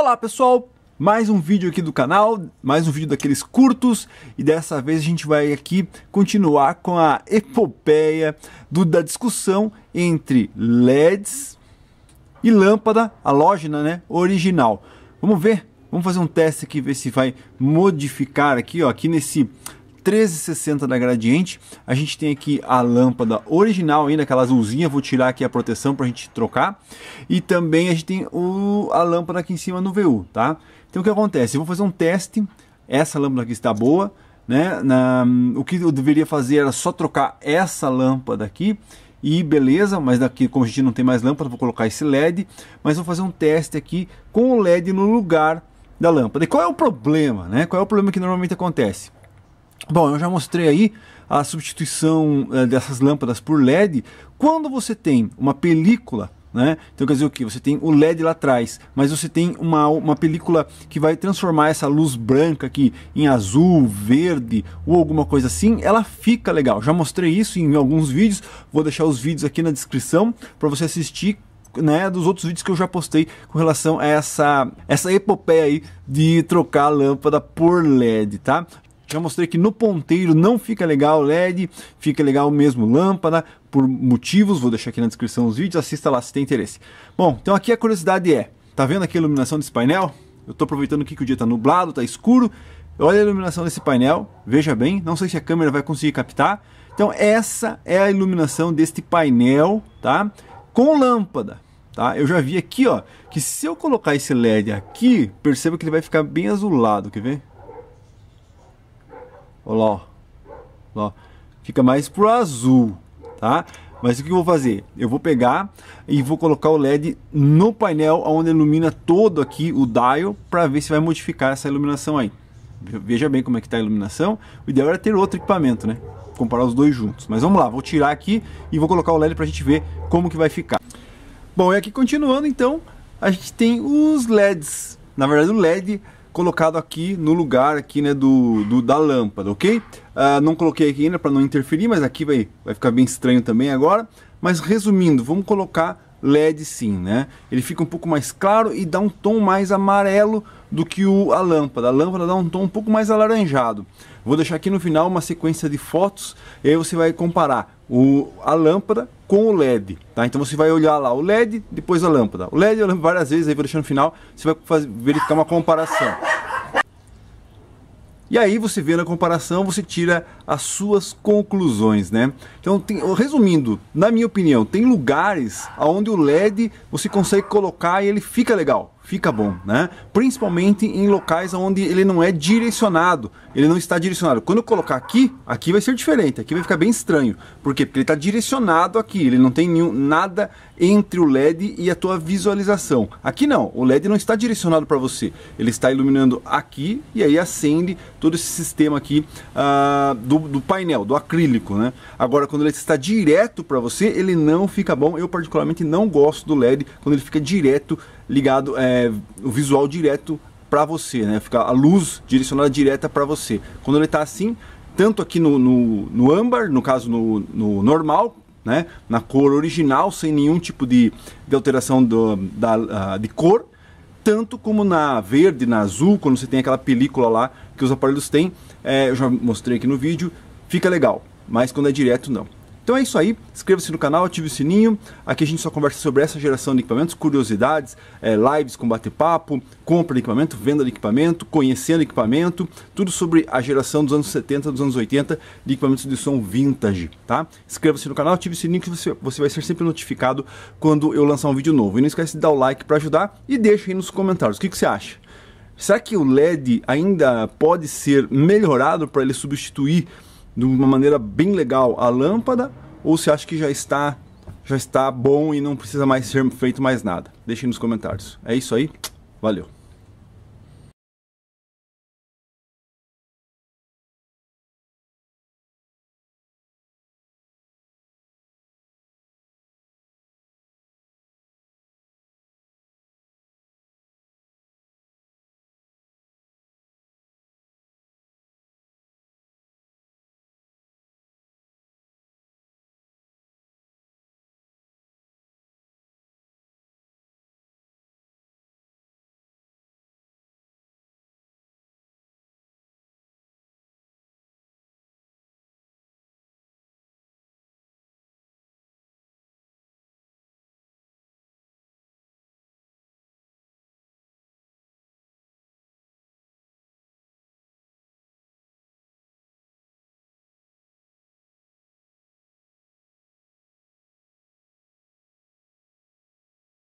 Olá pessoal, mais um vídeo aqui do canal, mais um vídeo daqueles curtos e dessa vez a gente vai aqui continuar com a epopeia do, da discussão entre LEDs e lâmpada halógena, né, original. Vamos ver, vamos fazer um teste aqui, ver se vai modificar aqui, ó, aqui nesse 1360 da Gradiente. A gente tem aqui a lâmpada original ainda, aquela azulzinha, vou tirar aqui a proteção para a gente trocar. E também a gente tem o, a lâmpada aqui em cima no VU, tá? Então o que acontece? Eu vou fazer um teste, essa lâmpada aqui está boa, né? Na, o que eu deveria fazer era só trocar essa lâmpada aqui e beleza, mas daqui como a gente não tem mais lâmpada, vou colocar esse LED, mas vou fazer um teste aqui com o LED no lugar da lâmpada. E qual é o problema, né? Qual é o problema que normalmente acontece? Bom, eu já mostrei aí a substituição eh, dessas lâmpadas por LED. Quando você tem uma película né? Então quer dizer o que? Você tem o LED lá atrás, mas você tem uma, uma película que vai transformar essa luz branca aqui em azul, verde ou alguma coisa assim, ela fica legal. Já mostrei isso em alguns vídeos, vou deixar os vídeos aqui na descrição para você assistir. Né, dos outros vídeos que eu já postei com relação a essa, essa epopeia aí de trocar a lâmpada por LED, tá? Já mostrei que no ponteiro não fica legal LED, fica legal mesmo lâmpada, por motivos, vou deixar aqui na descrição os vídeos, assista lá se tem interesse. Bom, então aqui a curiosidade é, tá vendo aqui a iluminação desse painel? Eu estou aproveitando aqui que o dia está nublado, está escuro, olha a iluminação desse painel, veja bem, não sei se a câmera vai conseguir captar. Então essa é a iluminação deste painel, tá? Com lâmpada, tá? Eu já vi aqui, ó, que se eu colocar esse LED aqui, perceba que ele vai ficar bem azulado, quer ver? Ó lá, ó. Fica mais pro azul, tá? Mas o que eu vou fazer? Eu vou pegar e vou colocar o LED no painel onde ilumina todo aqui o dial para ver se vai modificar essa iluminação aí. Veja bem como é que está a iluminação. O ideal era ter outro equipamento, né? Comparar os dois juntos. Mas vamos lá, vou tirar aqui e vou colocar o LED para a gente ver como que vai ficar. Bom, e aqui continuando então, a gente tem os LEDs. Na verdade o LED colocado aqui no lugar aqui, né, do, do da lâmpada, ok? Uh, não coloquei aqui ainda para não interferir, mas aqui vai, vai ficar bem estranho também agora. Mas resumindo, vamos colocar LED sim, né? Ele fica um pouco mais claro e dá um tom mais amarelo do que o, a lâmpada. A lâmpada dá um tom um pouco mais alaranjado. Vou deixar aqui no final uma sequência de fotos e aí você vai comparar o, a lâmpada com o LED, tá? Então você vai olhar lá o LED, depois a lâmpada. O LED eu lembro várias vezes, aí vou deixar no final, você vai fazer, verificar uma comparação. E aí você vê na comparação, você tira as suas conclusões, né? Então, tem, resumindo, na minha opinião, tem lugares onde o LED você consegue colocar e ele fica legal fica bom, né? Principalmente em locais onde ele não é direcionado, ele não está direcionado. Quando eu colocar aqui, aqui vai ser diferente, aqui vai ficar bem estranho. Por quê? Porque ele está direcionado aqui, ele não tem nenhum, nada entre o LED e a tua visualização. Aqui não, o LED não está direcionado para você, ele está iluminando aqui e aí acende todo esse sistema aqui uh, do, do painel, do acrílico, né? Agora, quando ele está direto para você, ele não fica bom. Eu particularmente não gosto do LED quando ele fica direto ligado é, o visual direto para você, né? Fica a luz direcionada direta para você. Quando ele está assim, tanto aqui no, no, no, âmbar, no caso no, no normal, né? na cor original, sem nenhum tipo de, de alteração do, da, de cor, tanto como na verde, na azul, quando você tem aquela película lá que os aparelhos têm, é, eu já mostrei aqui no vídeo, fica legal, mas quando é direto não. Então é isso aí, inscreva-se no canal, ative o sininho. Aqui a gente só conversa sobre essa geração de equipamentos, curiosidades, é, lives com bate-papo, compra de equipamento, venda de equipamento, conhecendo equipamento, tudo sobre a geração dos anos 70, dos anos 80 de equipamentos de som vintage, tá? Inscreva-se no canal, ative o sininho que você, você vai ser sempre notificado quando eu lançar um vídeo novo. E não esquece de dar o like para ajudar e deixa aí nos comentários o que, que você acha. Será que o LED ainda pode ser melhorado para ele substituir de uma maneira bem legal a lâmpada ou se acha que já está já está bom e não precisa mais ser feito mais nada. Deixem nos comentários. É isso aí. Valeu.